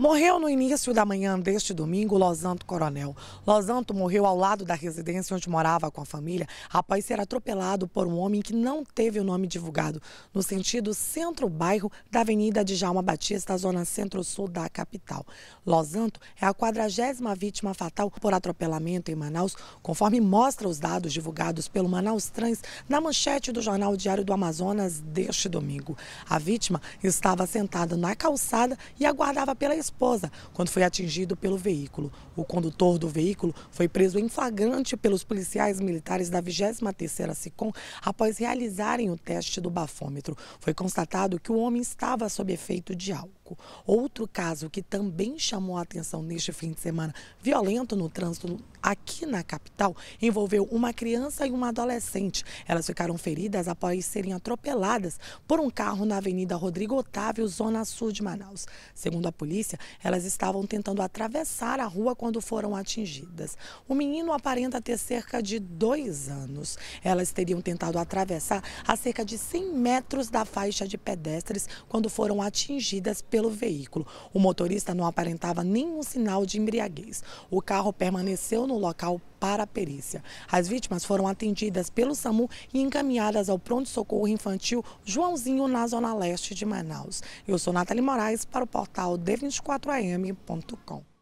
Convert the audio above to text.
Morreu no início da manhã deste domingo Losanto Coronel. Losanto morreu ao lado da residência onde morava com a família após ser atropelado por um homem que não teve o nome divulgado, no sentido centro-bairro da Avenida Djalma Batista, zona centro-sul da capital. Losanto é a quadragésima vítima fatal por atropelamento em Manaus, conforme mostra os dados divulgados pelo Manaus Trans na manchete do jornal Diário do Amazonas deste domingo. A vítima estava sentada na calçada e aguardava pela esposa quando foi atingido pelo veículo. O condutor do veículo foi preso em flagrante pelos policiais militares da 23ª SICOM após realizarem o teste do bafômetro. Foi constatado que o homem estava sob efeito de álcool. Outro caso que também chamou a atenção neste fim de semana, violento no trânsito aqui na capital, envolveu uma criança e uma adolescente. Elas ficaram feridas após serem atropeladas por um carro na Avenida Rodrigo Otávio, zona sul de Manaus. Segundo a polícia, elas estavam tentando atravessar a rua quando foram atingidas. O menino aparenta ter cerca de dois anos. Elas teriam tentado atravessar a cerca de 100 metros da faixa de pedestres quando foram atingidas pelo pelo veículo. O motorista não aparentava nenhum sinal de embriaguez. O carro permaneceu no local para a perícia. As vítimas foram atendidas pelo SAMU e encaminhadas ao pronto-socorro infantil Joãozinho, na Zona Leste de Manaus. Eu sou Nathalie Moraes para o portal d24am.com.